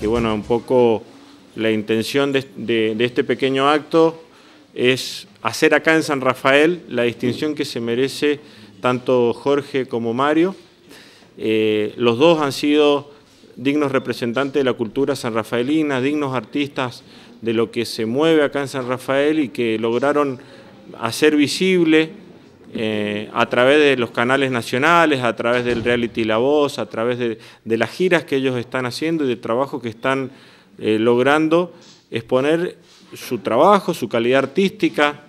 que bueno, un poco la intención de, este pequeño acto es hacer acá en San Rafael la distinción que se merece tanto Jorge como Mario. Eh, los dos han sido dignos representantes de la cultura sanrafaelina, dignos artistas de lo que se mueve acá en San Rafael y que lograron hacer visible eh, a través de los canales nacionales, a través del reality La Voz, a través de, las giras que ellos están haciendo y del trabajo que están eh, logrando, exponer su trabajo, su calidad artística,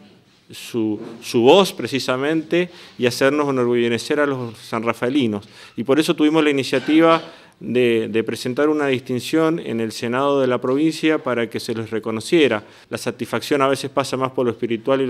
su, voz precisamente y hacernos enorgullecer a los sanrafaelinos. Y por eso tuvimos la iniciativa de, presentar una distinción en el Senado de la provincia para que se les reconociera. La satisfacción a veces pasa más por lo espiritual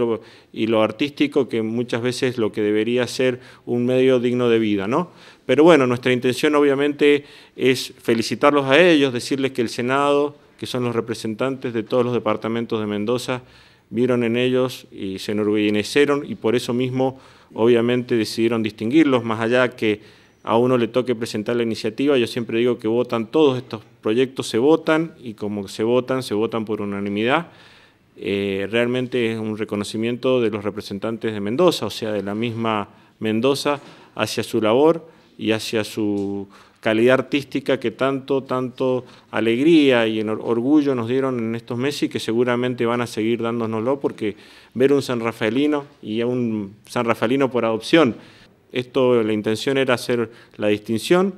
y lo, artístico que muchas veces lo que debería ser un medio digno de vida, ¿no? Pero bueno, nuestra intención obviamente es felicitarlos a ellos, decirles que el Senado, que son los representantes de todos los departamentos de Mendoza, vieron en ellos y se enorgullecieron y por eso mismo obviamente decidieron distinguirlos, más allá que a uno le toque presentar la iniciativa, yo siempre digo que votan todos estos proyectos, se votan y como se votan, se votan por unanimidad. Eh, realmente es un reconocimiento de los representantes de Mendoza, o sea, de la misma Mendoza, hacia su labor y hacia su calidad artística que tanto, tanto alegría y orgullo nos dieron en estos meses y que seguramente van a seguir dándonoslo porque ver un San Rafaelino y a un Rafaelino por adopción esto, la intención era hacer la distinción,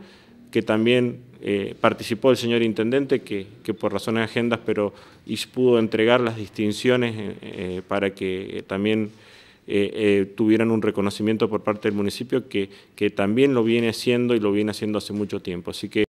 que también eh, participó el señor intendente, que, por razones de agendas, pero pudo entregar las distinciones eh, eh, para que también tuvieran un reconocimiento por parte del municipio, que, que también lo viene haciendo y lo viene haciendo hace mucho tiempo. Así que.